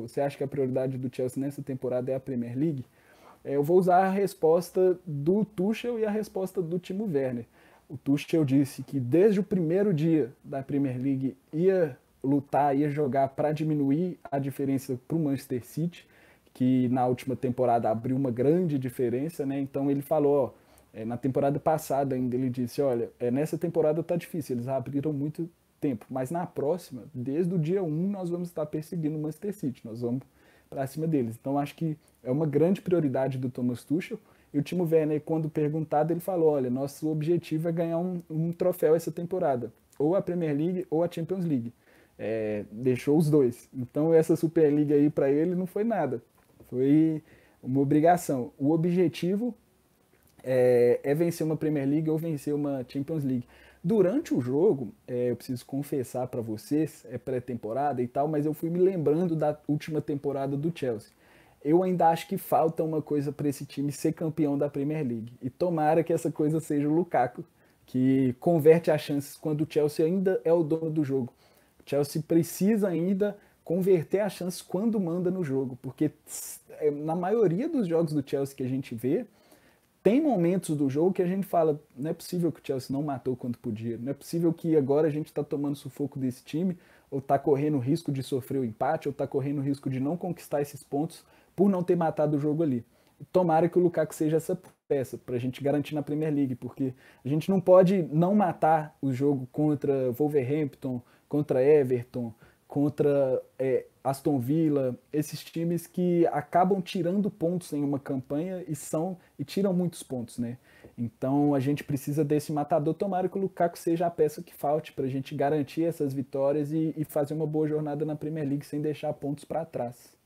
você acha que a prioridade do Chelsea nessa temporada é a Premier League? É, eu vou usar a resposta do Tuchel e a resposta do Timo Werner. O Tuchel disse que desde o primeiro dia da Premier League ia lutar, ia jogar para diminuir a diferença para o Manchester City, que na última temporada abriu uma grande diferença, né? Então ele falou, ó, é, na temporada passada ainda ele disse, olha, é, nessa temporada tá difícil, eles abriram muito tempo. Mas na próxima, desde o dia 1, nós vamos estar perseguindo o Manchester City, nós vamos para cima deles. Então acho que é uma grande prioridade do Thomas Tuchel. E o Timo Werner, quando perguntado, ele falou: olha, nosso objetivo é ganhar um, um troféu essa temporada, ou a Premier League ou a Champions League. É, deixou os dois. Então essa League aí para ele não foi nada, foi uma obrigação. O objetivo é, é, vencer uma Premier League ou vencer uma Champions League. Durante o jogo, é, eu preciso confessar para vocês, é pré-temporada e tal, mas eu fui me lembrando da última temporada do Chelsea. Eu ainda acho que falta uma coisa para esse time ser campeão da Premier League. E tomara que essa coisa seja o Lukaku, que converte as chances quando o Chelsea ainda é o dono do jogo. O Chelsea precisa ainda converter as chances quando manda no jogo, porque é, na maioria dos jogos do Chelsea que a gente vê, tem momentos do jogo que a gente fala, não é possível que o Chelsea não matou quanto podia, não é possível que agora a gente está tomando sufoco desse time, ou está correndo risco de sofrer o empate, ou está correndo risco de não conquistar esses pontos por não ter matado o jogo ali. Tomara que o Lukaku seja essa peça para a gente garantir na Premier League, porque a gente não pode não matar o jogo contra Wolverhampton, contra Everton, contra é, Aston Villa, esses times que acabam tirando pontos em uma campanha e são e tiram muitos pontos, né? Então a gente precisa desse matador. Tomara que o Lukaku seja a peça que falte para a gente garantir essas vitórias e, e, fazer uma boa jornada na Premier League sem deixar pontos para trás.